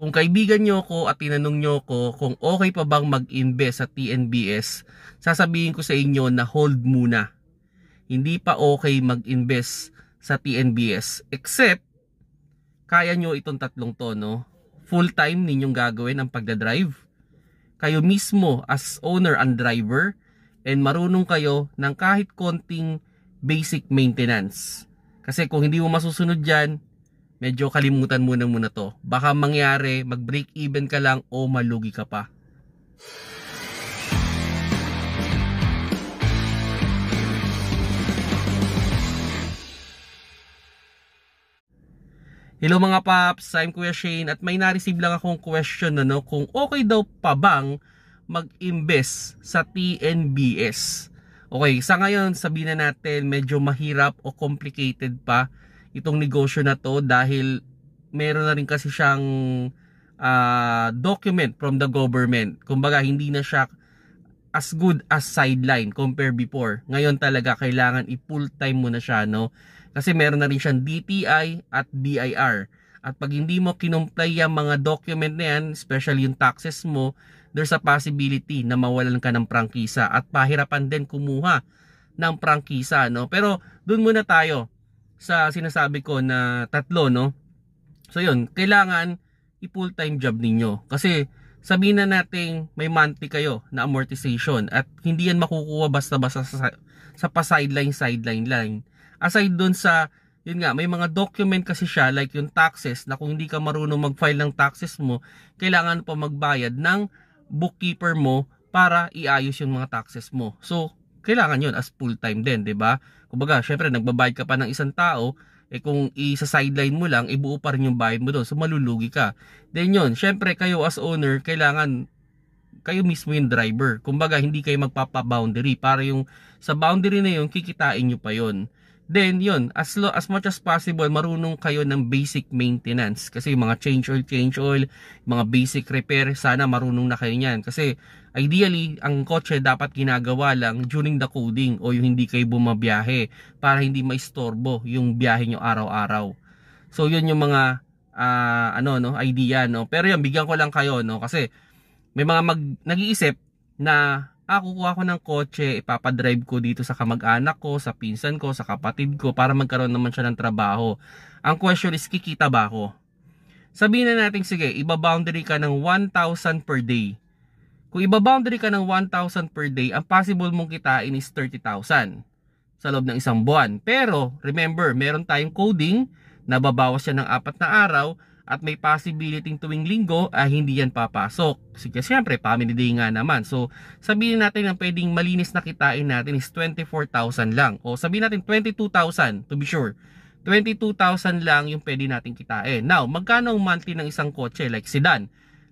Kung kaibigan nyo ko at tinanong nyo ko kung okay pa bang mag-invest sa TNBS, sasabihin ko sa inyo na hold muna. Hindi pa okay mag-invest sa TNBS except kaya nyo itong tatlong to, no? Full time ninyong gagawin ang pagdadrive. Kayo mismo as owner and driver and marunong kayo ng kahit konting basic maintenance. Kasi kung hindi mo masusunod dyan, medyo kalimutan muna muna to. Baka mangyari, mag-break even ka lang o malugi ka pa. Hello mga paps, I'm Kuya Shane at may nareceive lang akong question na no, kung okay daw pa bang mag-invest sa TNBS. Okay, sa ngayon sabihin na natin medyo mahirap o complicated pa itong negosyo na to dahil meron na rin kasi siyang uh, document from the government. Kumbaga hindi na siya as good as sideline compare before. Ngayon talaga kailangan i-full time mo na siya, no? Kasi meron na rin siyang DTI at BIR. At pag hindi mo kinumply yung mga document na yan, especially yung taxes mo, there's a possibility na mawalan ka ng prangkisa at pahirapan din kumuha ng prangkisa, no? Pero doon muna tayo sa sinasabi ko na tatlo, no? So yun, kailangan i-full time job ninyo. Kasi sabihin na nating may monthly kayo na amortization at hindi yan makukuha basta-basta sa, sa pa-sideline, sideline line. Aside dun sa, yun nga, may mga document kasi siya like yung taxes na kung hindi ka marunong mag-file ng taxes mo, kailangan pa magbayad ng bookkeeper mo para iayos yung mga taxes mo. So, kailangan yon as full-time din, 'di ba? Kumbaga, syempre nagbabayad ka pa ng isang tao, eh kung isa sideline mo lang, ibuo pa rin yung bayad mo doon. So malulugi ka. Then yon, syempre kayo as owner, kailangan kayo mismo yung driver. Kumbaga, hindi kayo magpapa-boundary para yung sa boundary na yon kikitain niyo pa yon. Then yon, as lo, as much as possible marunong kayo ng basic maintenance kasi yung mga change oil, change oil, mga basic repair, sana marunong na kayo niyan kasi Ideally, ang kotse dapat ginagawa lang during the coding o yung hindi kayo bumabiyahe para hindi maistorbo yung biyahe nyo araw-araw. So yun yung mga uh, ano no idea no. Pero yan bigyan ko lang kayo no kasi may mga mag nag-iisip na ah, kukuha ko ng kotse, ipapadrive ko dito sa kamag-anak ko, sa pinsan ko, sa kapatid ko para magkaroon naman siya ng trabaho. Ang question is kikita ba ako? Sabihin na natin sige, iba boundary ka ng 1,000 per day kung iba-boundary ka ng 1,000 per day, ang possible mong kitain is 30,000 sa loob ng isang buwan. Pero, remember, meron tayong coding na babawas siya ng apat na araw at may possibility tuwing linggo ay ah, hindi yan papasok. Sige, siyempre, family day nga naman. So, sabihin natin ang pwedeng malinis na kitain natin is 24,000 lang. O sabihin natin 22,000 to be sure. 22,000 lang yung pwede natin kitain. Now, magkano ang monthly ng isang kotse like sedan?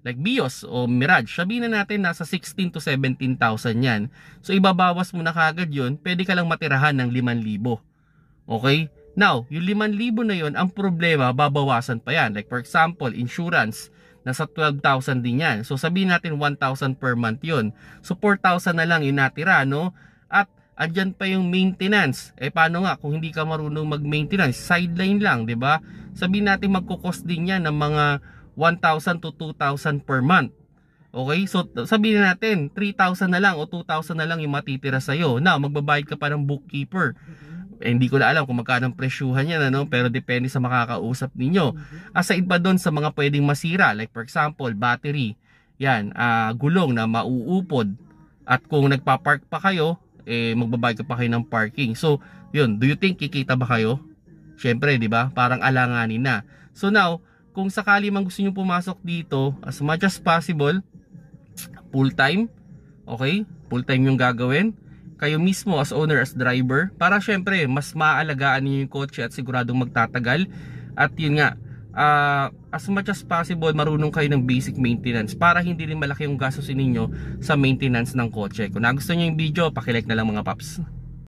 like Bios o Mirage, sabihin na natin nasa 16 to 17,000 yan. So ibabawas mo na kagad yun, pwede ka lang matirahan ng 5,000. Okay? Now, yung 5,000 na yun, ang problema, babawasan pa yan. Like for example, insurance, nasa 12,000 din yan. So sabihin natin 1,000 per month yun. So 4,000 na lang yung natira, no? At andyan pa yung maintenance. Eh paano nga kung hindi ka marunong mag-maintenance? Sideline lang, 'di ba? Sabihin natin magko-cost din 'yan ng mga 1,000 to 2,000 per month. Okay? So, sabihin natin, 3,000 na lang o 2,000 na lang yung matitira sa'yo. Now, magbabayad ka pa ng bookkeeper. Mm-hmm. Eh, hindi ko na alam kung magkano ang presyuhan yan, ano? pero depende sa makakausap ninyo. Mm-hmm. Aside pa doon sa mga pwedeng masira, like for example, battery, yan, uh, gulong na mauupod. At kung nagpa-park pa kayo, eh, magbabayad ka pa kayo ng parking. So, yun, do you think kikita ba kayo? Siyempre, di ba? Parang alanganin na. So now, kung sakali man gusto nyo pumasok dito, as much as possible, full time, okay? Full time yung gagawin. Kayo mismo as owner, as driver, para syempre, mas maalagaan niyo yung kotse at siguradong magtatagal. At yun nga, uh, as much as possible, marunong kayo ng basic maintenance para hindi rin malaki yung gastos ninyo sa maintenance ng kotse. Kung nagustuhan niyo yung video, paki-like na lang mga paps.